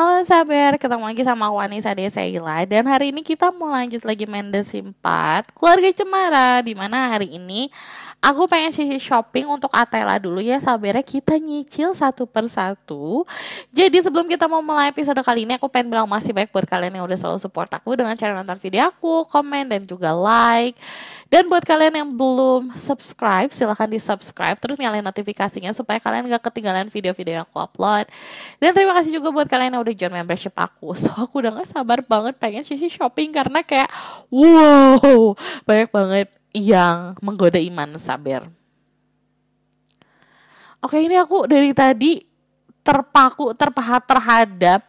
Halo Saber, ketemu lagi sama Wanisa Desaila dan hari ini kita mau lanjut lagi main The Simpat Keluarga Cemara Dimana hari ini aku pengen sisi shopping untuk Atela dulu ya Sabernya kita nyicil satu persatu Jadi sebelum kita mau mulai episode kali ini aku pengen bilang masih baik buat kalian yang udah selalu support aku Dengan cara nonton video aku, komen dan juga like Dan buat kalian yang belum subscribe silahkan di subscribe Terus nyalain notifikasinya supaya kalian gak ketinggalan video-video yang aku upload Dan terima kasih juga buat kalian yang udah join membership aku so aku udah gak sabar banget pengen sisi shopping karena kayak wow banyak banget yang menggoda iman sabar oke ini aku dari tadi terpaku terpahat terhadap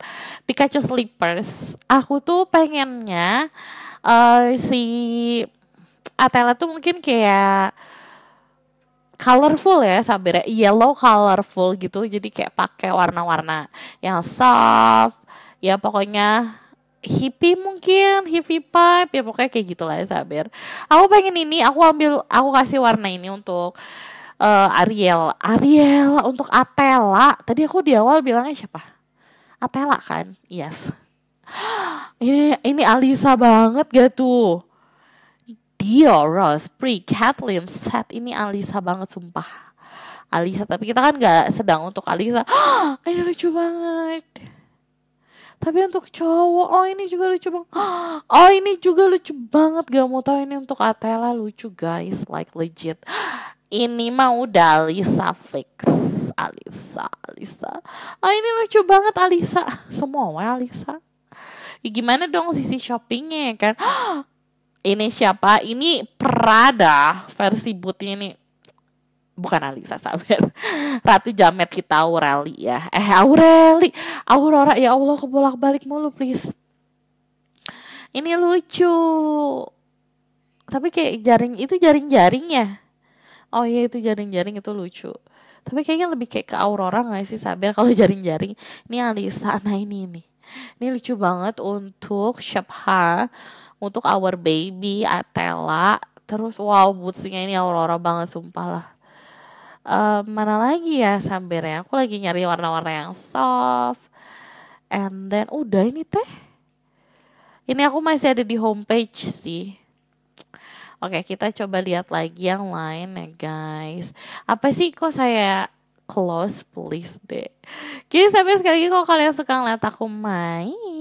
Pikachu Slippers. Aku tuh pengennya uh, si Atela tuh mungkin kayak colorful ya sabir, ya. yellow colorful gitu jadi kayak pakai warna-warna yang soft ya pokoknya hippie mungkin hippie pipe ya pokoknya kayak gitulah ya sabir aku pengen ini aku ambil aku kasih warna ini untuk uh, Ariel Ariel untuk Atela tadi aku di awal bilangnya siapa Atela kan yes ini ini Alisa banget gak tuh Ross, Pri Kathleen set ini Alisa banget sumpah Alisa tapi kita kan gak sedang untuk Alisa oh, ini lucu banget tapi untuk cowok oh ini juga lucu banget oh ini juga lucu banget gak mau tau ini untuk Atela lucu guys like legit ini mah udah Alisa fix Alisa Alisa oh ini lucu banget Alisa semua Alisa ya, gimana dong sisi shoppingnya ya kan oh, ini siapa? Ini Prada versi putih ini bukan Alisa Saber. Ratu Jamet kita Aureli ya. Eh Aureli, Aurora ya Allah kebolak balik mulu please. Ini lucu. Tapi kayak jaring itu jaring-jaring ya. Oh iya itu jaring-jaring itu lucu. Tapi kayaknya lebih kayak ke Aurora gak sih Saber kalau jaring-jaring. Ini Alisa, nah ini nih. Ini lucu banget untuk Shepha untuk Our Baby, atella, terus wow bootsnya ini Aurora banget sumpah lah. Uh, mana lagi ya sambernya? Aku lagi nyari warna-warna yang soft. And then udah ini teh. Ini aku masih ada di homepage sih. Oke, kita coba lihat lagi yang lain ya guys. Apa sih kok saya close please deh. Kini sambil sekali lagi kok kalian suka ngeliat aku main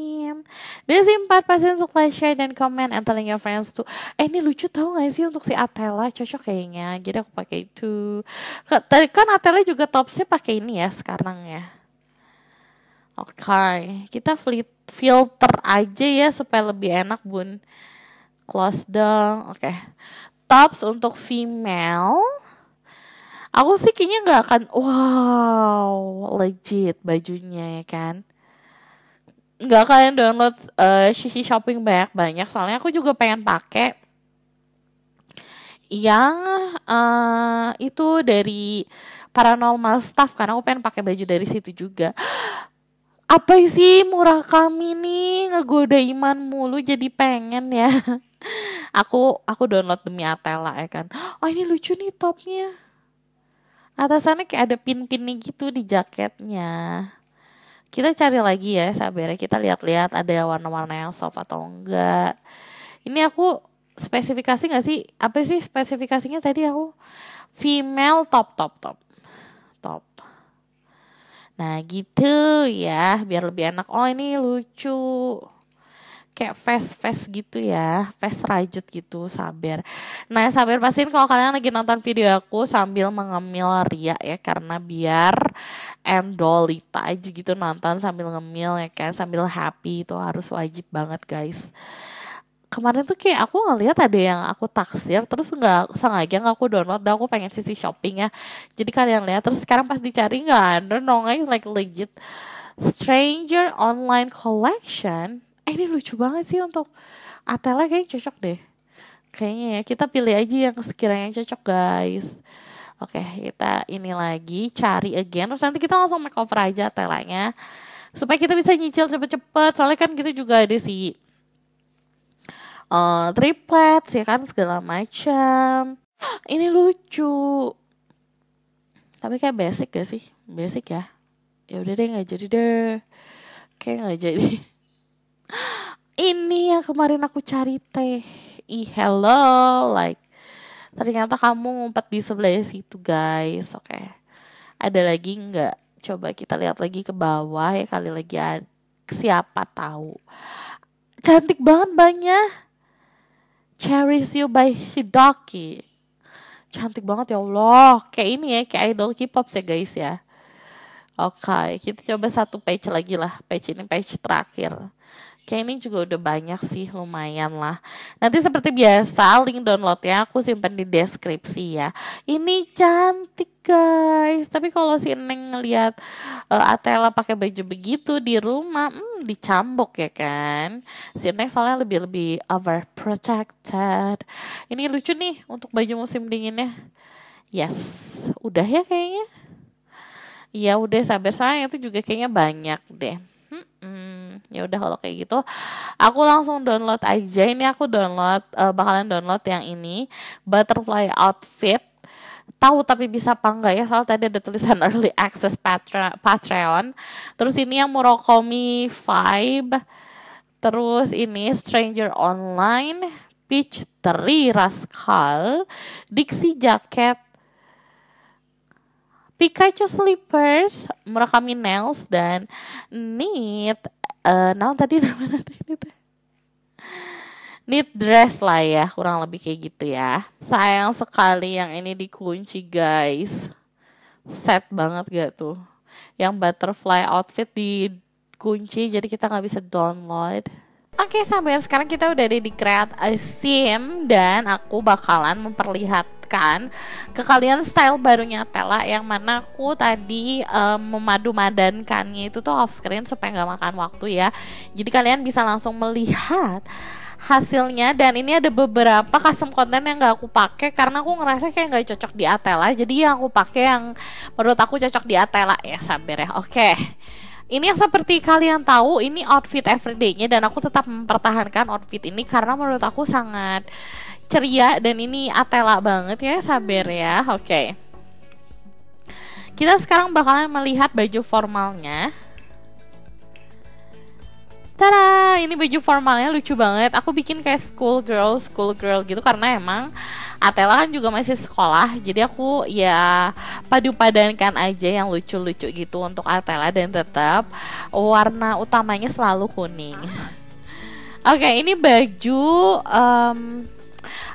This empat pasti untuk like, share, dan comment and telling your friends to. Eh ini lucu tau gak sih untuk si Atella cocok kayaknya. Jadi aku pakai itu. Kan Atella juga sih pakai ini ya sekarang ya. Oke, okay. kita filter aja ya supaya lebih enak bun. Close dong. Oke. Okay. Tops untuk female. Aku sih kayaknya nggak akan wow legit bajunya ya kan nggak kalian download uh, Shishi Shopping banyak-banyak soalnya aku juga pengen pakai yang uh, itu dari paranormal staff karena aku pengen pakai baju dari situ juga apa sih murah kami nih ngegoda iman mulu jadi pengen ya aku aku download demi Atela ya kan oh ini lucu nih topnya atasannya kayak ada pin-pinnya gitu di jaketnya kita cari lagi ya sabere kita lihat-lihat ada warna-warna yang soft atau enggak ini aku spesifikasi nggak sih apa sih spesifikasinya tadi aku female top top top top nah gitu ya biar lebih enak oh ini lucu kayak face face gitu ya face rajut gitu sabar nah sabar pastiin kalau kalian lagi nonton video aku sambil mengemil ria ya karena biar endolita aja gitu nonton sambil ngemil ya kan sambil happy itu harus wajib banget guys kemarin tuh kayak aku ngeliat ada yang aku taksir terus nggak sengaja nggak aku download dan aku pengen sisi shopping ya jadi kalian lihat terus sekarang pas dicari nggak ada no guys like legit stranger online collection eh ini lucu banget sih untuk Atela kayaknya cocok deh kayaknya ya kita pilih aja yang sekiranya cocok guys Oke, kita ini lagi cari again. Terus nanti kita langsung makeover aja telanya. Supaya kita bisa nyicil cepet-cepet. Soalnya kan kita juga ada si uh, triplets ya kan segala macam. Ini lucu. Tapi kayak basic gak sih? Basic ya. Ya udah deh nggak jadi deh. Kayak nggak jadi. ini yang kemarin aku cari teh ih hello like ternyata kamu ngumpet di sebelah situ guys oke okay. ada lagi nggak coba kita lihat lagi ke bawah ya kali lagi siapa tahu cantik banget banyak cherish you by Hidoki cantik banget ya Allah kayak ini ya kayak idol K-pop ya guys ya Oke, okay, kita coba satu page lagi lah. Page ini page terakhir. Kayak ini juga udah banyak sih lumayan lah. Nanti seperti biasa link downloadnya aku simpan di deskripsi ya. Ini cantik guys. Tapi kalau si Neng ngeliat uh, Atela pakai baju begitu di rumah, hmm, dicambuk ya kan. Si Neng soalnya lebih lebih overprotected. Ini lucu nih untuk baju musim dinginnya. Yes, udah ya kayaknya. Ya udah sabar saya itu juga kayaknya banyak deh. Hmm -mm ya udah kalau kayak gitu aku langsung download aja ini aku download uh, bakalan download yang ini butterfly outfit tahu tapi bisa apa enggak ya soal tadi ada tulisan early access Patreon terus ini yang Murokomi Vibe terus ini Stranger Online Peach Teri Rascal Dixie jaket Pikachu Slippers Murakami Nails dan Neat uh, eh, naon tadi namanya ini teh Need dress lah ya kurang lebih kayak gitu ya sayang sekali yang ini dikunci guys set banget gak tuh yang butterfly outfit dikunci jadi kita nggak bisa download Oke, okay, sampai sekarang kita udah ada di Create a Sim dan aku bakalan memperlihatkan ke kalian style barunya Tela yang mana aku tadi um, memadu-madankannya itu tuh off screen supaya nggak makan waktu ya. Jadi kalian bisa langsung melihat hasilnya dan ini ada beberapa custom konten yang nggak aku pakai karena aku ngerasa kayak nggak cocok di Atela jadi yang aku pakai yang menurut aku cocok di Atela ya sabar ya oke okay. Ini yang seperti kalian tahu, ini outfit everyday dan aku tetap mempertahankan outfit ini karena menurut aku sangat ceria dan ini Atela banget ya, sabar ya. Oke. Okay. Kita sekarang bakalan melihat baju formalnya. cara ini baju formalnya lucu banget. Aku bikin kayak school girl, school girl gitu karena emang Atela kan juga masih sekolah. Jadi aku ya padu padankan aja yang lucu-lucu gitu untuk Atela dan tetap warna utamanya selalu kuning. Oke, okay, ini baju um,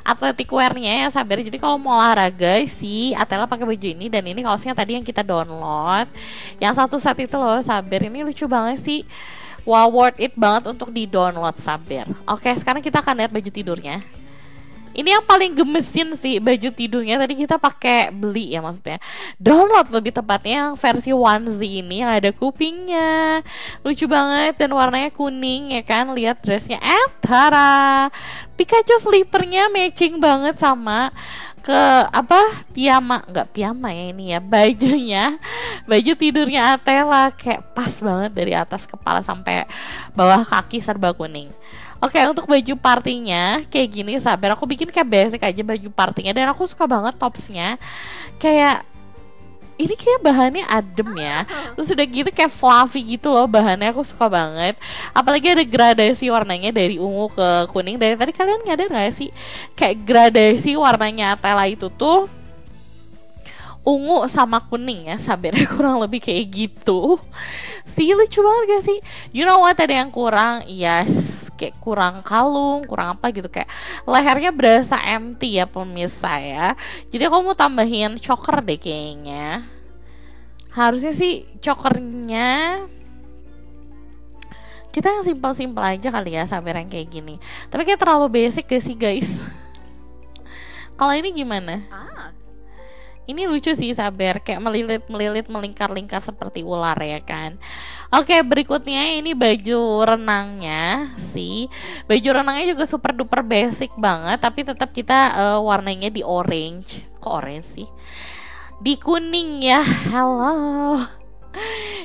athletic wearnya ya sabar jadi kalau mau olahraga si Atela pakai baju ini dan ini kaosnya tadi yang kita download yang satu set itu loh sabar ini lucu banget sih wow worth it banget untuk di download sabar oke sekarang kita akan lihat baju tidurnya ini yang paling gemesin sih baju tidurnya tadi kita pakai beli ya maksudnya download lebih tepatnya yang versi onesie ini yang ada kupingnya lucu banget dan warnanya kuning ya kan lihat dressnya Etara eh, Pikachu slippernya matching banget sama ke apa piyama nggak piyama ya ini ya bajunya baju tidurnya Atela kayak pas banget dari atas kepala sampai bawah kaki serba kuning Oke okay, untuk baju partinya kayak gini sabar aku bikin kayak basic aja baju partinya dan aku suka banget topsnya kayak ini kayak bahannya adem ya terus udah gitu kayak fluffy gitu loh bahannya aku suka banget apalagi ada gradasi warnanya dari ungu ke kuning dari tadi kalian nyadar gak sih kayak gradasi warnanya Tela itu tuh ungu sama kuning ya sabirnya kurang lebih kayak gitu sih lucu banget gak sih you know what ada yang kurang yes kayak kurang kalung kurang apa gitu kayak lehernya berasa empty ya pemirsa ya jadi aku mau tambahin choker deh kayaknya harusnya sih chokernya kita yang simpel-simpel aja kali ya sampai yang kayak gini tapi kayak terlalu basic gak sih guys kalau ini gimana ah? ini lucu sih Saber kayak melilit melilit melingkar lingkar seperti ular ya kan oke berikutnya ini baju renangnya sih baju renangnya juga super duper basic banget tapi tetap kita uh, warnanya di orange kok orange sih di kuning ya Hello.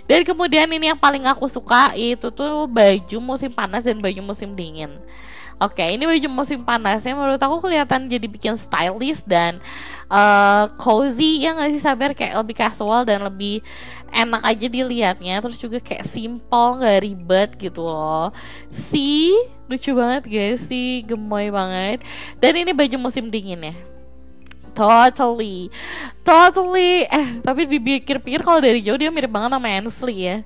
dan kemudian ini yang paling aku suka itu tuh baju musim panas dan baju musim dingin Oke, okay, ini baju musim panasnya menurut aku kelihatan jadi bikin stylish dan uh, cozy ya nggak sih sabar kayak lebih casual dan lebih enak aja dilihatnya. Terus juga kayak simple nggak ribet gitu loh. Si lucu banget guys si, gemoy banget. Dan ini baju musim dingin ya. Totally, totally. Eh tapi dipikir-pikir kalau dari jauh dia mirip banget sama Ansley ya.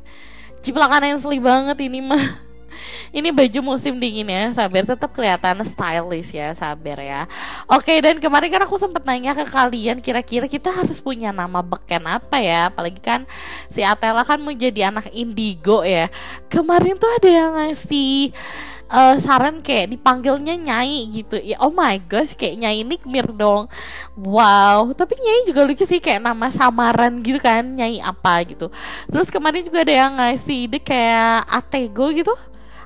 Ciplakan Ansley banget ini mah ini baju musim dingin ya, Sabar tetap kelihatan stylish ya, Sabar ya. Oke, dan kemarin kan aku sempat nanya ke kalian kira-kira kita harus punya nama beken apa ya? Apalagi kan si Atela kan jadi anak indigo ya. Kemarin tuh ada yang ngasih uh, saran kayak dipanggilnya Nyai gitu ya oh my gosh kayak Nyai Nikmir dong wow tapi Nyai juga lucu sih kayak nama samaran gitu kan Nyai apa gitu terus kemarin juga ada yang ngasih ide kayak Atego gitu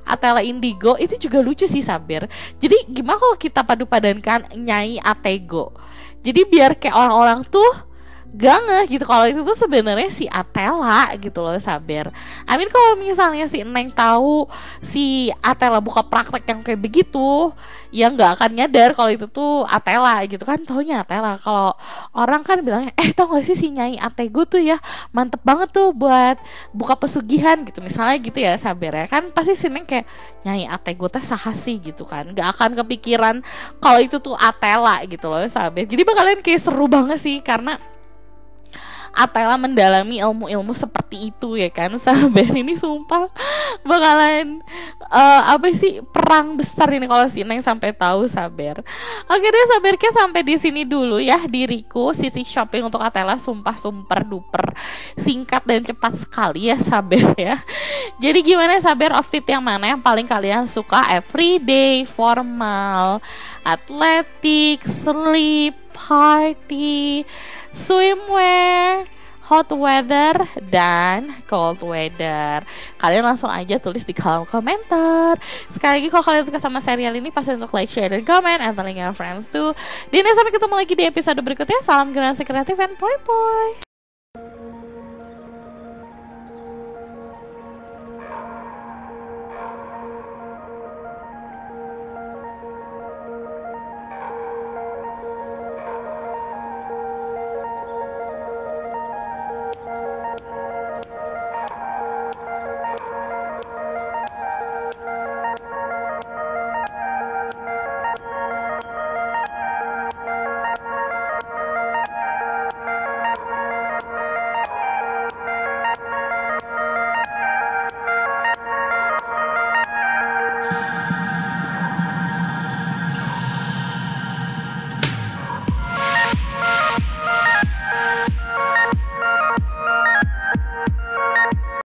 Atela Indigo itu juga lucu sih Sabir. Jadi gimana kalau kita padu padankan Nyai Atego? Jadi biar kayak orang-orang tuh gak ngeh gitu kalau itu tuh sebenarnya si Atela gitu loh Saber. I Amin mean, kalau misalnya si Neng tahu si Atela buka praktek yang kayak begitu, ya nggak akan nyadar kalau itu tuh Atela gitu kan taunya Atela. Kalau orang kan bilangnya eh tau gak sih si Nyai Ate tuh ya mantep banget tuh buat buka pesugihan gitu misalnya gitu ya Saber ya kan pasti si Neng kayak Nyai ategu teh teh sahasi gitu kan gak akan kepikiran kalau itu tuh Atela gitu loh Saber. Jadi bakalan kayak seru banget sih karena Atela mendalami ilmu-ilmu seperti itu ya kan Sabar ini sumpah bakalan uh, apa sih perang besar ini kalau si Neng sampai tahu Sabar oke deh Sabar ke sampai di sini dulu ya diriku sisi shopping untuk Atela sumpah sumper duper singkat dan cepat sekali ya Sabar ya jadi gimana Sabar outfit yang mana yang paling kalian suka everyday formal atletik sleep party, swimwear, hot weather dan cold weather. Kalian langsung aja tulis di kolom komentar. Sekali lagi kalau kalian suka sama serial ini pasti untuk like, share, dan comment and telling your friends too. Dan sampai ketemu lagi di episode berikutnya. Salam generasi kreatif and poi poi.